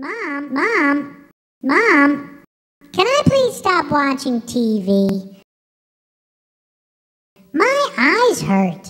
Mom, Mom, Mom, can I please stop watching TV? My eyes hurt.